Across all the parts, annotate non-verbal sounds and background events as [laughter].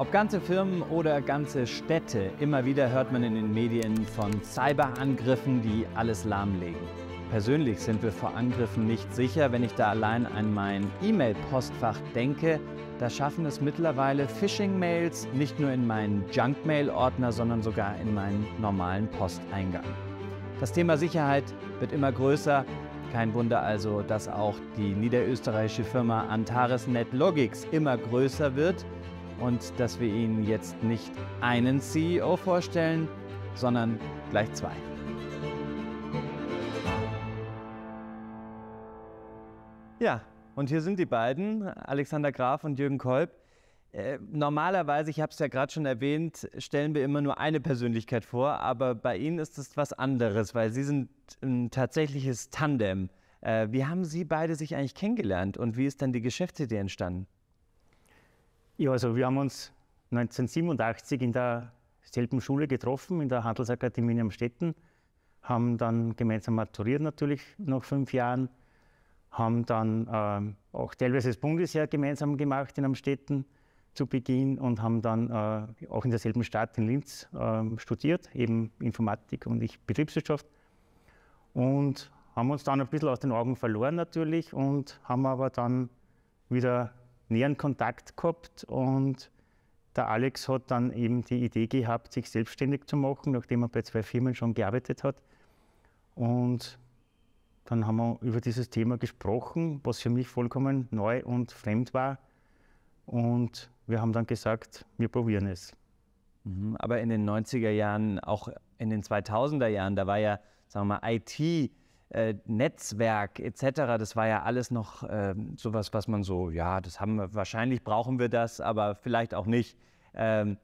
Ob ganze Firmen oder ganze Städte, immer wieder hört man in den Medien von Cyberangriffen, die alles lahmlegen. Persönlich sind wir vor Angriffen nicht sicher. Wenn ich da allein an mein E-Mail-Postfach denke, da schaffen es mittlerweile Phishing-Mails nicht nur in meinen Junk-Mail-Ordner, sondern sogar in meinen normalen Posteingang. Das Thema Sicherheit wird immer größer. Kein Wunder also, dass auch die niederösterreichische Firma Antares NetLogics immer größer wird und dass wir Ihnen jetzt nicht einen CEO vorstellen, sondern gleich zwei. Ja, und hier sind die beiden, Alexander Graf und Jürgen Kolb. Äh, normalerweise, ich habe es ja gerade schon erwähnt, stellen wir immer nur eine Persönlichkeit vor, aber bei Ihnen ist es was anderes, weil Sie sind ein tatsächliches Tandem. Äh, wie haben Sie beide sich eigentlich kennengelernt und wie ist dann die Geschäftsidee entstanden? Ja, also wir haben uns 1987 in derselben Schule getroffen, in der Handelsakademie in Amstetten, haben dann gemeinsam maturiert natürlich nach fünf Jahren, haben dann äh, auch teilweise das Bundesheer gemeinsam gemacht in Amstetten zu Beginn und haben dann äh, auch in derselben Stadt in Linz äh, studiert, eben Informatik und ich Betriebswirtschaft. Und haben uns dann ein bisschen aus den Augen verloren natürlich und haben aber dann wieder näheren Kontakt gehabt und der Alex hat dann eben die Idee gehabt, sich selbstständig zu machen, nachdem er bei zwei Firmen schon gearbeitet hat. Und dann haben wir über dieses Thema gesprochen, was für mich vollkommen neu und fremd war. Und wir haben dann gesagt, wir probieren es. Mhm, aber in den 90er Jahren, auch in den 2000er Jahren, da war ja, sagen wir mal, IT äh, Netzwerk etc., das war ja alles noch äh, sowas, was man so, ja, das haben wir, wahrscheinlich brauchen wir das, aber vielleicht auch nicht. Ähm,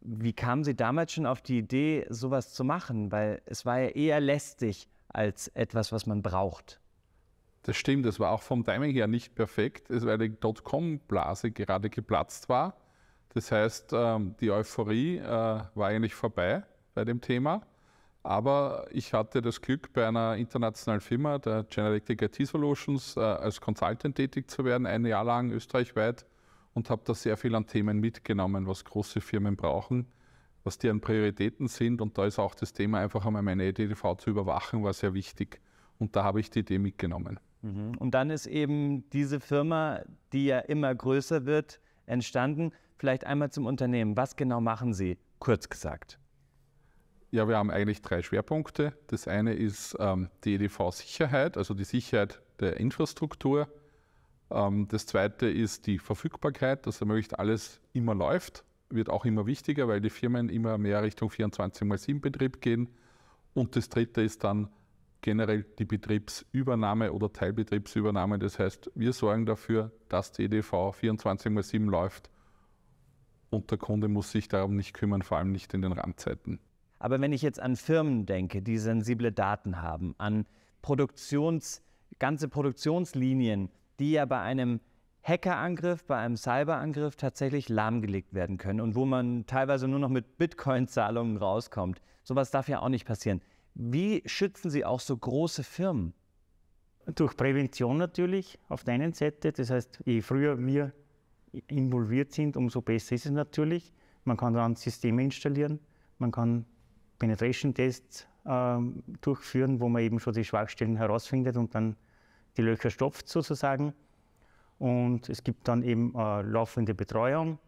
wie kamen Sie damals schon auf die Idee, sowas zu machen? Weil es war ja eher lästig als etwas, was man braucht. Das stimmt, das war auch vom Timing her nicht perfekt, weil die Dotcom-Blase gerade geplatzt war. Das heißt, ähm, die Euphorie äh, war eigentlich vorbei bei dem Thema. Aber ich hatte das Glück, bei einer internationalen Firma, der General Electric IT Solutions, äh, als Consultant tätig zu werden, ein Jahr lang österreichweit und habe da sehr viel an Themen mitgenommen, was große Firmen brauchen, was deren Prioritäten sind. Und da ist auch das Thema einfach einmal meine EDTV zu überwachen, war sehr wichtig. Und da habe ich die Idee mitgenommen. Mhm. Und dann ist eben diese Firma, die ja immer größer wird, entstanden. Vielleicht einmal zum Unternehmen. Was genau machen Sie, kurz gesagt? Ja, wir haben eigentlich drei Schwerpunkte. Das eine ist ähm, die EDV-Sicherheit, also die Sicherheit der Infrastruktur. Ähm, das zweite ist die Verfügbarkeit, dass ermöglicht alles immer läuft, wird auch immer wichtiger, weil die Firmen immer mehr Richtung 24x7 Betrieb gehen. Und das dritte ist dann generell die Betriebsübernahme oder Teilbetriebsübernahme. Das heißt, wir sorgen dafür, dass die EDV 24x7 läuft und der Kunde muss sich darum nicht kümmern, vor allem nicht in den Randzeiten. Aber wenn ich jetzt an Firmen denke, die sensible Daten haben, an Produktions, ganze Produktionslinien, die ja bei einem Hackerangriff, bei einem Cyberangriff tatsächlich lahmgelegt werden können und wo man teilweise nur noch mit Bitcoin-Zahlungen rauskommt. Sowas darf ja auch nicht passieren. Wie schützen Sie auch so große Firmen? Durch Prävention natürlich auf der einen Seite. Das heißt, je früher wir involviert sind, umso besser ist es natürlich. Man kann dann Systeme installieren, man kann Penetration-Tests ähm, durchführen, wo man eben schon die Schwachstellen herausfindet und dann die Löcher stopft sozusagen. Und es gibt dann eben äh, laufende Betreuung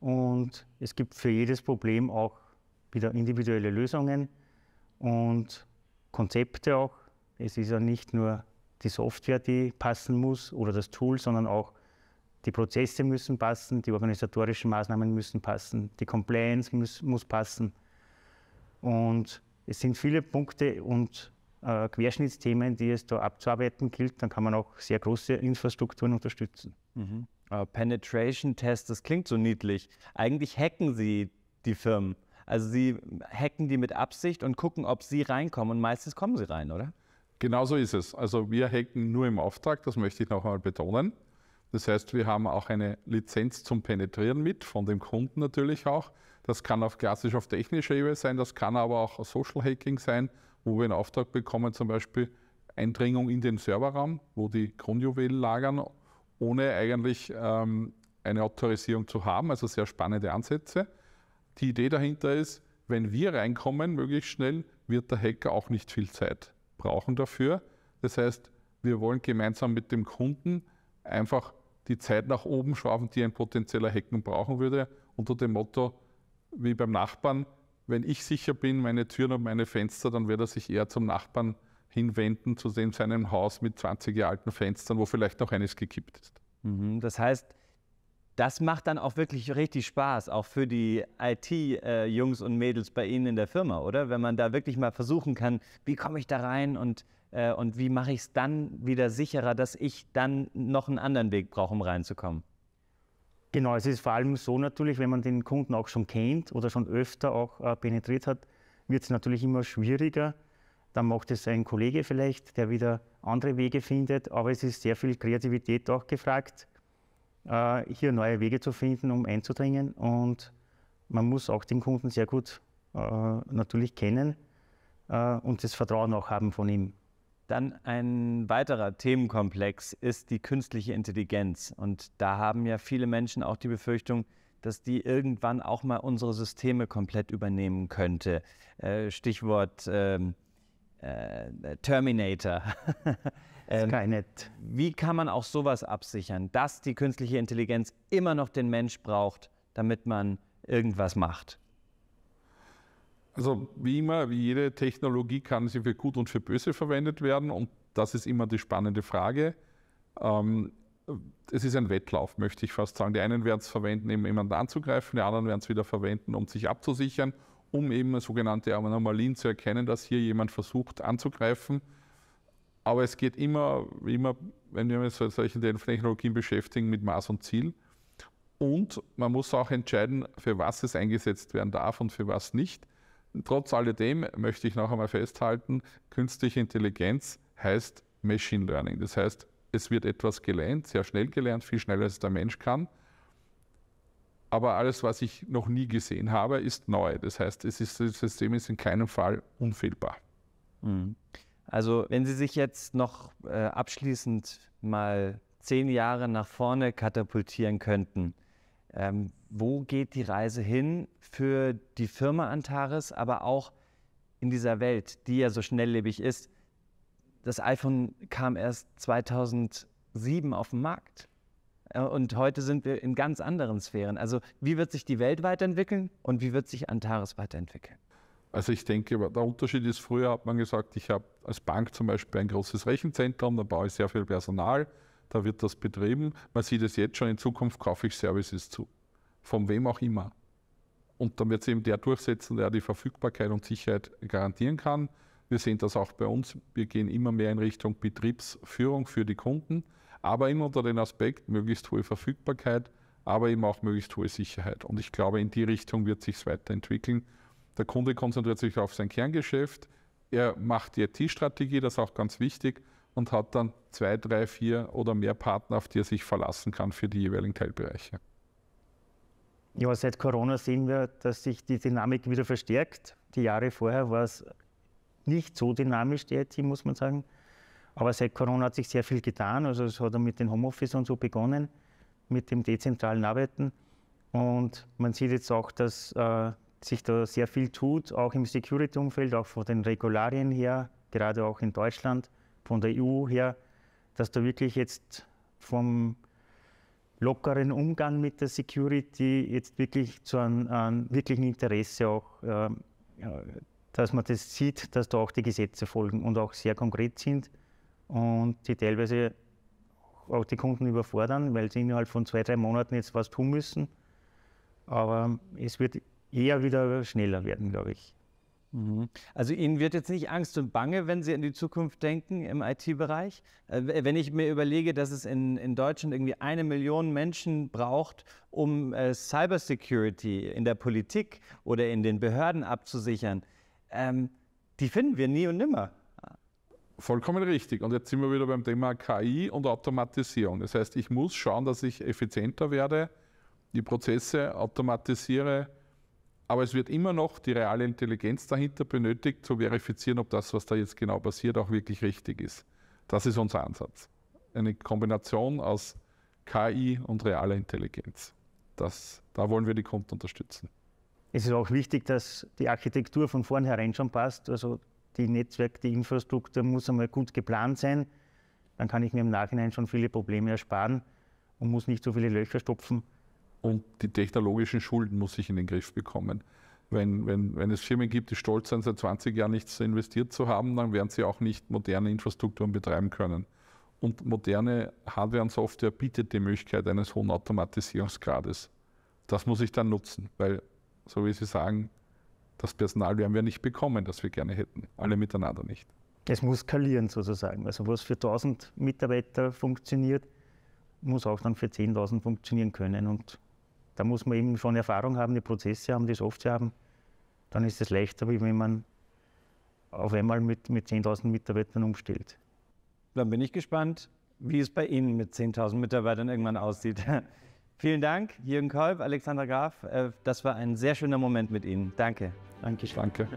und es gibt für jedes Problem auch wieder individuelle Lösungen und Konzepte auch. Es ist ja nicht nur die Software, die passen muss oder das Tool, sondern auch die Prozesse müssen passen, die organisatorischen Maßnahmen müssen passen, die Compliance muss, muss passen. Und es sind viele Punkte und äh, Querschnittsthemen, die es da abzuarbeiten gilt. Dann kann man auch sehr große Infrastrukturen unterstützen. Mhm. Uh, äh, Penetration-Test, das klingt so niedlich. Eigentlich hacken sie die Firmen. Also sie hacken die mit Absicht und gucken, ob sie reinkommen. Und meistens kommen sie rein, oder? Genau so ist es. Also wir hacken nur im Auftrag, das möchte ich noch einmal betonen. Das heißt, wir haben auch eine Lizenz zum Penetrieren mit, von dem Kunden natürlich auch. Das kann auf klassisch auf technischer Ebene sein, das kann aber auch Social Hacking sein, wo wir einen Auftrag bekommen, zum Beispiel Eindringung in den Serverraum, wo die Kronjuwelen lagern, ohne eigentlich ähm, eine Autorisierung zu haben. Also sehr spannende Ansätze. Die Idee dahinter ist, wenn wir reinkommen, möglichst schnell, wird der Hacker auch nicht viel Zeit brauchen dafür. Das heißt, wir wollen gemeinsam mit dem Kunden einfach die Zeit nach oben schrauben, die ein potenzieller Hacken brauchen würde, unter dem Motto, wie beim Nachbarn, wenn ich sicher bin, meine Türen und meine Fenster, dann wird er sich eher zum Nachbarn hinwenden, zu dem seinem Haus mit 20 Jahre alten Fenstern, wo vielleicht noch eines gekippt ist. Mhm, das heißt, das macht dann auch wirklich richtig Spaß, auch für die IT-Jungs äh, und Mädels bei Ihnen in der Firma, oder? Wenn man da wirklich mal versuchen kann, wie komme ich da rein und, äh, und wie mache ich es dann wieder sicherer, dass ich dann noch einen anderen Weg brauche, um reinzukommen? Genau, es ist vor allem so natürlich, wenn man den Kunden auch schon kennt oder schon öfter auch äh, penetriert hat, wird es natürlich immer schwieriger. Dann macht es ein Kollege vielleicht, der wieder andere Wege findet, aber es ist sehr viel Kreativität auch gefragt, äh, hier neue Wege zu finden, um einzudringen. Und man muss auch den Kunden sehr gut äh, natürlich kennen äh, und das Vertrauen auch haben von ihm. Dann ein weiterer Themenkomplex ist die künstliche Intelligenz. Und da haben ja viele Menschen auch die Befürchtung, dass die irgendwann auch mal unsere Systeme komplett übernehmen könnte. Äh, Stichwort ähm, äh, Terminator. [laughs] Ähm, Skynet. Wie kann man auch sowas absichern, dass die künstliche Intelligenz immer noch den Mensch braucht, damit man irgendwas macht? Also wie immer, wie jede Technologie kann sie für gut und für böse verwendet werden und das ist immer die spannende Frage. Ähm, es ist ein Wettlauf, möchte ich fast sagen. Die einen werden es verwenden, um jemanden anzugreifen, die anderen werden es wieder verwenden, um sich abzusichern, um eben sogenannte Anomalien zu erkennen, dass hier jemand versucht anzugreifen. Aber es geht immer, wie immer wenn wir uns mit solchen Technologien beschäftigen, mit Maß und Ziel. Und man muss auch entscheiden, für was es eingesetzt werden darf und für was nicht. Trotz alledem möchte ich noch einmal festhalten, künstliche Intelligenz heißt Machine Learning. Das heißt, es wird etwas gelernt, sehr schnell gelernt, viel schneller als der Mensch kann. Aber alles, was ich noch nie gesehen habe, ist neu. Das heißt, es ist, das System ist in keinem Fall unfehlbar. Mhm. Also wenn Sie sich jetzt noch äh, abschließend mal zehn Jahre nach vorne katapultieren könnten, ähm, wo geht die Reise hin für die Firma Antares, aber auch in dieser Welt, die ja so schnelllebig ist? Das iPhone kam erst 2007 auf den Markt. Äh, und heute sind wir in ganz anderen Sphären. Also wie wird sich die Welt weiterentwickeln und wie wird sich Antares weiterentwickeln? Also ich denke, der Unterschied ist, früher hat man gesagt, ich habe als Bank zum Beispiel ein großes Rechenzentrum, da baue ich sehr viel Personal da wird das betrieben. Man sieht es jetzt schon, in Zukunft kaufe ich Services zu. Von wem auch immer. Und dann wird es eben der durchsetzen, der die Verfügbarkeit und Sicherheit garantieren kann. Wir sehen das auch bei uns. Wir gehen immer mehr in Richtung Betriebsführung für die Kunden, aber immer unter den Aspekt möglichst hohe Verfügbarkeit, aber eben auch möglichst hohe Sicherheit. Und ich glaube, in die Richtung wird sich weiterentwickeln. Der Kunde konzentriert sich auf sein Kerngeschäft. Er macht die IT-Strategie, das ist auch ganz wichtig, und hat dann zwei, drei, vier oder mehr Partner, auf die er sich verlassen kann für die jeweiligen Teilbereiche. Ja, seit Corona sehen wir, dass sich die Dynamik wieder verstärkt. Die Jahre vorher war es nicht so dynamisch, die IT, muss man sagen. Aber seit Corona hat sich sehr viel getan. Also es hat mit dem Homeoffice und so begonnen, mit dem dezentralen Arbeiten. Und man sieht jetzt auch, dass äh, sich da sehr viel tut, auch im Security-Umfeld, auch von den Regularien her, gerade auch in Deutschland von der EU her, dass da wirklich jetzt vom lockeren Umgang mit der Security jetzt wirklich zu einem, einem wirklichen Interesse auch, äh, dass man das sieht, dass da auch die Gesetze folgen und auch sehr konkret sind und die teilweise auch die Kunden überfordern, weil sie innerhalb von zwei, drei Monaten jetzt was tun müssen. Aber es wird eher wieder schneller werden, glaube ich. Mhm. Also Ihnen wird jetzt nicht Angst und Bange, wenn Sie in die Zukunft denken im IT-Bereich. Äh, wenn ich mir überlege, dass es in, in Deutschland irgendwie eine Million Menschen braucht, um äh, Cybersecurity in der Politik oder in den Behörden abzusichern, ähm, die finden wir nie und nimmer. Vollkommen richtig. Und jetzt sind wir wieder beim Thema KI und Automatisierung. Das heißt, ich muss schauen, dass ich effizienter werde, die Prozesse automatisiere aber es wird immer noch die reale Intelligenz dahinter benötigt, zu verifizieren, ob das, was da jetzt genau passiert, auch wirklich richtig ist. Das ist unser Ansatz. Eine Kombination aus KI und realer Intelligenz. Das, da wollen wir die Kunden unterstützen. Es ist auch wichtig, dass die Architektur von vornherein schon passt. Also die Netzwerk, die Infrastruktur muss einmal gut geplant sein. Dann kann ich mir im Nachhinein schon viele Probleme ersparen und muss nicht so viele Löcher stopfen, und die technologischen Schulden muss ich in den Griff bekommen. Wenn, wenn, wenn es Firmen gibt, die stolz sind, seit 20 Jahren nichts investiert zu haben, dann werden sie auch nicht moderne Infrastrukturen betreiben können. Und moderne Hardware und Software bietet die Möglichkeit eines hohen Automatisierungsgrades. Das muss ich dann nutzen, weil, so wie Sie sagen, das Personal werden wir nicht bekommen, das wir gerne hätten. Alle miteinander nicht. Es muss skalieren sozusagen. Also was für 1000 Mitarbeiter funktioniert, muss auch dann für 10.000 funktionieren können. Und da muss man eben schon Erfahrung haben, die Prozesse haben, die Software haben. Dann ist es leichter, wie wenn man auf einmal mit, mit 10.000 Mitarbeitern umstellt. Dann bin ich gespannt, wie es bei Ihnen mit 10.000 Mitarbeitern irgendwann aussieht. [laughs] Vielen Dank, Jürgen Kolb, Alexander Graf. Äh, das war ein sehr schöner Moment mit Ihnen. Danke. Danke. Danke.